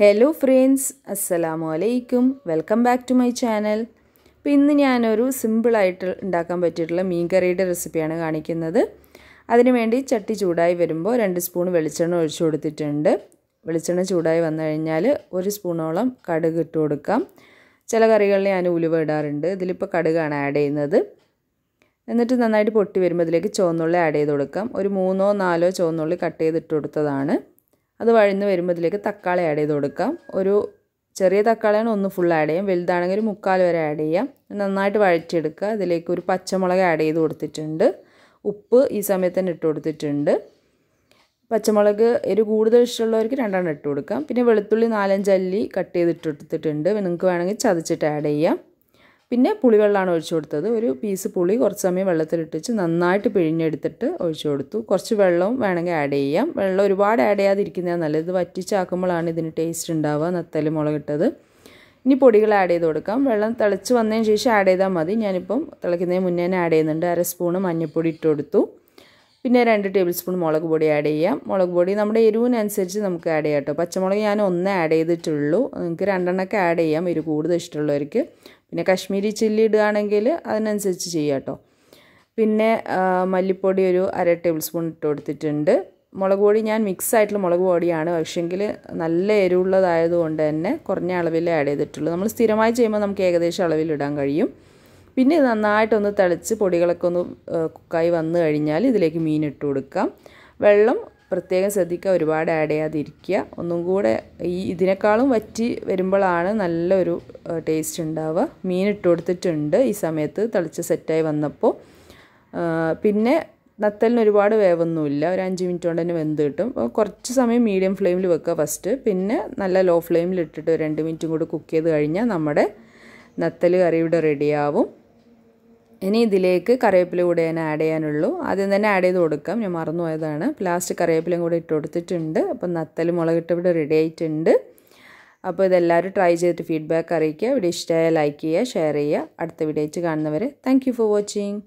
hello friends അസ്സലാമു അലൈക്കും welcome back to my channel അപ്പോൾ ഇന്ന് ഞാനൊരു സിമ്പിളായിട്ട് ഉണ്ടാക്കാൻ പറ്റിയിട്ടുള്ള മീൻകറിയുടെ റെസിപ്പിയാണ് കാണിക്കുന്നത് അതിനുവേണ്ടി ചട്ടി ചൂടായി വരുമ്പോൾ രണ്ട് സ്പൂൺ വെളിച്ചെണ്ണ ഒഴിച്ചു കൊടുത്തിട്ടുണ്ട് വെളിച്ചെണ്ണ ചൂടായി വന്നു കഴിഞ്ഞാൽ ഒരു സ്പൂണോളം കടുക് ഇട്ട് കൊടുക്കാം ചില കറികളിൽ ഞാൻ ഉലുവ ഇടാറുണ്ട് ഇതിലിപ്പോൾ കടുകാണ് ആഡ് ചെയ്യുന്നത് എന്നിട്ട് നന്നായിട്ട് പൊട്ടി വരുമ്പോൾ ഇതിലേക്ക് ചുവന്നുള്ളി ആഡ് ചെയ്ത് കൊടുക്കാം ഒരു മൂന്നോ നാലോ ചുവന്നുള്ളി കട്ട് ചെയ്തിട്ട് കൊടുത്തതാണ് അത് വഴന്ന് വരുമ്പോൾ ഇതിലേക്ക് തക്കാളി ആഡ് ചെയ്ത് കൊടുക്കാം ഒരു ചെറിയ തക്കാളിയാണ് ഒന്ന് ഫുൾ ആഡ് ചെയ്യാം വലുതാണെങ്കിൽ ഒരു മുക്കാൽ വരെ ആഡ് ചെയ്യാം നന്നായിട്ട് വഴറ്റിയെടുക്കുക അതിലേക്ക് ഒരു പച്ചമുളക് ആഡ് ചെയ്ത് കൊടുത്തിട്ടുണ്ട് ഉപ്പ് ഈ സമയത്ത് തന്നെ ഇട്ട് കൊടുത്തിട്ടുണ്ട് പച്ചമുളക് ഒരു കൂടുതൽ ഇഷ്ടമുള്ളവർക്ക് രണ്ടെണ്ണം ഇട്ട് കൊടുക്കാം പിന്നെ വെളുത്തുള്ളി നാലഞ്ച് അല്ലി കട്ട് ചെയ്തിട്ട് എടുത്തിട്ടുണ്ട് നിങ്ങൾക്ക് വേണമെങ്കിൽ ചതച്ചിട്ട് ആഡ് ചെയ്യാം പിന്നെ പുളിവെള്ളമാണ് ഒഴിച്ചു കൊടുത്തത് ഒരു പീസ് പുളി കുറച്ച് സമയം വെള്ളത്തിലിട്ടിച്ച് നന്നായിട്ട് പിഴിഞ്ഞെടുത്തിട്ട് ഒഴിച്ചു കൊടുത്തു കുറച്ച് വെള്ളവും വേണമെങ്കിൽ ആഡ് ചെയ്യാം വെള്ളം ഒരുപാട് ആഡ് ചെയ്യാതിരിക്കുന്നതാണ് നല്ലത് ഇത് വറ്റിച്ചാക്കുമ്പോഴാണ് ഇതിന് ടേസ്റ്റ് ഉണ്ടാവുക നത്തൽ മുളകിട്ടത് ഇനി പൊടികൾ ആഡ് ചെയ്ത് കൊടുക്കാം വെള്ളം തിളച്ച് വന്നതിന് ശേഷം ആഡ് ചെയ്താൽ മതി ഞാനിപ്പം തിളയ്ക്കുന്നതിന് മുന്നേ തന്നെ ആഡ് ചെയ്യുന്നുണ്ട് അര സ്പൂണ് മഞ്ഞൾപ്പൊടി ഇട്ട് കൊടുത്തു പിന്നെ രണ്ട് ടേബിൾ സ്പൂൺ മുളക് പൊടി ആഡ് ചെയ്യാം മുളക് പൊടി നമ്മുടെ എരിവിനനുസരിച്ച് നമുക്ക് ആഡ് ചെയ്യാം കേട്ടോ പച്ചമുളക് ഞാൻ ഒന്ന് ആഡ് ചെയ്തിട്ടുള്ളൂ നിങ്ങൾക്ക് രണ്ടെണ്ണമൊക്കെ ആഡ് ചെയ്യാം ഒരു കൂടുതൽ ഇഷ്ടമുള്ളവർക്ക് പിന്നെ കശ്മീരി ചില്ലി ഇടുകയാണെങ്കിൽ അതിനനുസരിച്ച് ചെയ്യുക കേട്ടോ പിന്നെ മല്ലിപ്പൊടി ഒരു അര ടേബിൾ സ്പൂൺ ഇട്ട് കൊടുത്തിട്ടുണ്ട് മുളക് പൊടി ഞാൻ മിക്സ് ആയിട്ടുള്ള മുളക് പൊടിയാണ് പക്ഷേങ്കിൽ നല്ല എരിവുള്ളതായതുകൊണ്ട് തന്നെ കുറഞ്ഞ അളവിൽ ആഡ് ചെയ്തിട്ടുള്ളൂ നമ്മൾ സ്ഥിരമായി ചെയ്യുമ്പോൾ നമുക്ക് ഏകദേശം അളവിൽ ഇടാൻ കഴിയും പിന്നെ ഇത് നന്നായിട്ടൊന്ന് തിളച്ച് പൊടികളൊക്കെ ഒന്ന് കുക്കായി വന്നു കഴിഞ്ഞാൽ ഇതിലേക്ക് മീൻ ഇട്ട് കൊടുക്കാം വെള്ളം പ്രത്യേകം ശ്രദ്ധിക്കുക ഒരുപാട് ആഡ് ചെയ്യാതിരിക്കുക ഒന്നും കൂടെ ഈ ഇതിനേക്കാളും വറ്റി വരുമ്പോഴാണ് നല്ലൊരു ടേസ്റ്റ് ഉണ്ടാവുക മീൻ ഇട്ട് കൊടുത്തിട്ടുണ്ട് ഈ സമയത്ത് തളിച്ച് സെറ്റായി വന്നപ്പോൾ പിന്നെ നത്തലിന് ഒരുപാട് വേവൊന്നുമില്ല ഒരു അഞ്ച് മിനിറ്റ് കൊണ്ട് തന്നെ വെന്ത് കിട്ടും കുറച്ച് സമയം മീഡിയം ഫ്ലെയിമിൽ വെക്കുക ഫസ്റ്റ് പിന്നെ നല്ല ലോ ഫ്ലെയിമിൽ ഇട്ടിട്ട് ഒരു രണ്ട് മിനിറ്റും കൂടി കുക്ക് ചെയ്ത് കഴിഞ്ഞാൽ നമ്മുടെ നത്തൽ കറി ഇവിടെ റെഡിയാവും ഇനി ഇതിലേക്ക് കറിവേപ്പില കൂടെ ഞാൻ ആഡ് ചെയ്യാനുള്ളൂ ആദ്യം തന്നെ ആഡ് ചെയ്ത് കൊടുക്കാം ഞാൻ മറന്നുപോയതാണ് ലാസ്റ്റ് കറിവേപ്പിലയും കൂടെ ഇട്ട് കൊടുത്തിട്ടുണ്ട് അപ്പം നത്തൽ മുളകിട്ട് ഇവിടെ റെഡി ആയിട്ടുണ്ട് അപ്പോൾ ഇതെല്ലാവരും ട്രൈ ചെയ്തിട്ട് ഫീഡ്ബാക്ക് അറിയിക്കുക വീഡിയോ ഇഷ്ടമായ ലൈക്ക് ചെയ്യുക ഷെയർ ചെയ്യുക അടുത്ത വീഡിയോ വെച്ച് കാണുന്നവരെ താങ്ക് ഫോർ വാച്ചിങ്